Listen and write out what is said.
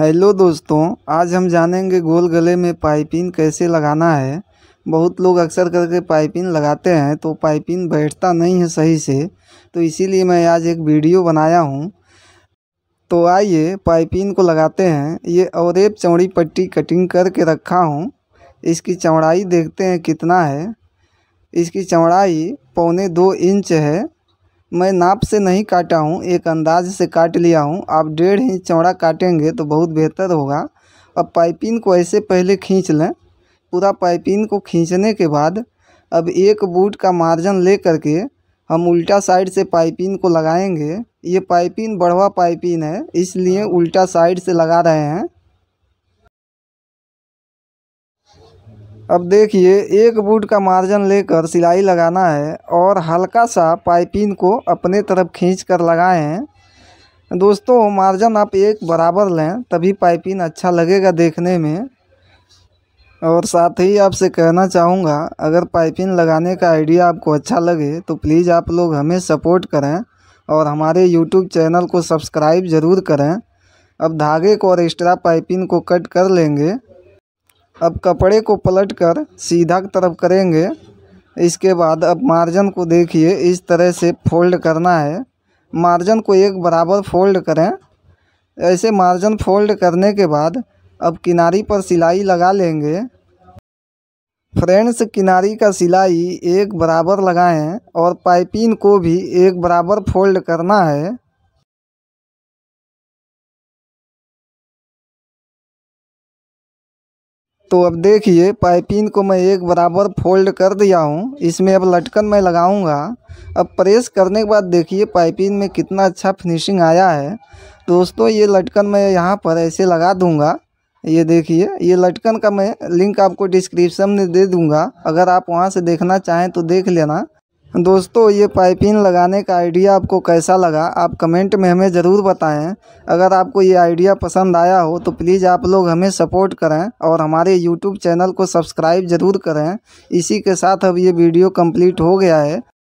hello दोस्तों आज हम जानेंगे गोल गले में पाइपिन कैसे लगाना है बहुत लोग अक्सर करके पाइपिन लगाते हैं तो पाइपिन बैठता नहीं है सही से तो इसीलिए मैं आज एक वीडियो बनाया हूँ तो आइए पाइपिन को लगाते हैं ये एक चौड़ी पट्टी कटिंग करके रखा हूँ इसकी चौड़ाई देखते हैं कितना है इसकी चौड़ाई पौने दो इंच है मैं नाप से नहीं काटा हूँ एक अंदाज से काट लिया हूँ आप डेढ़ इंच चौड़ा काटेंगे तो बहुत बेहतर होगा अब पाइपिन को ऐसे पहले खींच लें पूरा पाइपिन को खींचने के बाद अब एक बूट का मार्जिन ले करके हम उल्टा साइड से पाइपिन को लगाएंगे ये पाइपिन बढ़वा पाइपिन है इसलिए उल्टा साइड से लगा रहे हैं अब देखिए एक बूट का मार्जिन लेकर सिलाई लगाना है और हल्का सा पाइपिन को अपने तरफ खींच कर लगाएँ दोस्तों मार्जिन आप एक बराबर लें तभी पाइपिन अच्छा लगेगा देखने में और साथ ही आपसे कहना चाहूँगा अगर पाइपिन लगाने का आइडिया आपको अच्छा लगे तो प्लीज़ आप लोग हमें सपोर्ट करें और हमारे यूट्यूब चैनल को सब्सक्राइब ज़रूर करें अब धागे को और एक्स्ट्रा पाइपिन को कट कर लेंगे अब कपड़े को पलट कर सीधा तरफ करेंगे इसके बाद अब मार्जन को देखिए इस तरह से फोल्ड करना है मार्जन को एक बराबर फोल्ड करें ऐसे मार्जन फोल्ड करने के बाद अब किनारी पर सिलाई लगा लेंगे फ्रेंड्स किनारी का सिलाई एक बराबर लगाएं और पाइपिन को भी एक बराबर फोल्ड करना है तो अब देखिए पाइपिन को मैं एक बराबर फोल्ड कर दिया हूँ इसमें अब लटकन मैं लगाऊंगा अब प्रेस करने के बाद देखिए पाइपिन में कितना अच्छा फिनिशिंग आया है दोस्तों ये लटकन मैं यहाँ पर ऐसे लगा दूँगा ये देखिए ये लटकन का मैं लिंक आपको डिस्क्रिप्शन में दे दूँगा अगर आप वहाँ से देखना चाहें तो देख लेना दोस्तों ये पाइपिंग लगाने का आइडिया आपको कैसा लगा आप कमेंट में हमें ज़रूर बताएं अगर आपको ये आइडिया पसंद आया हो तो प्लीज़ आप लोग हमें सपोर्ट करें और हमारे यूट्यूब चैनल को सब्सक्राइब ज़रूर करें इसी के साथ अब ये वीडियो कंप्लीट हो गया है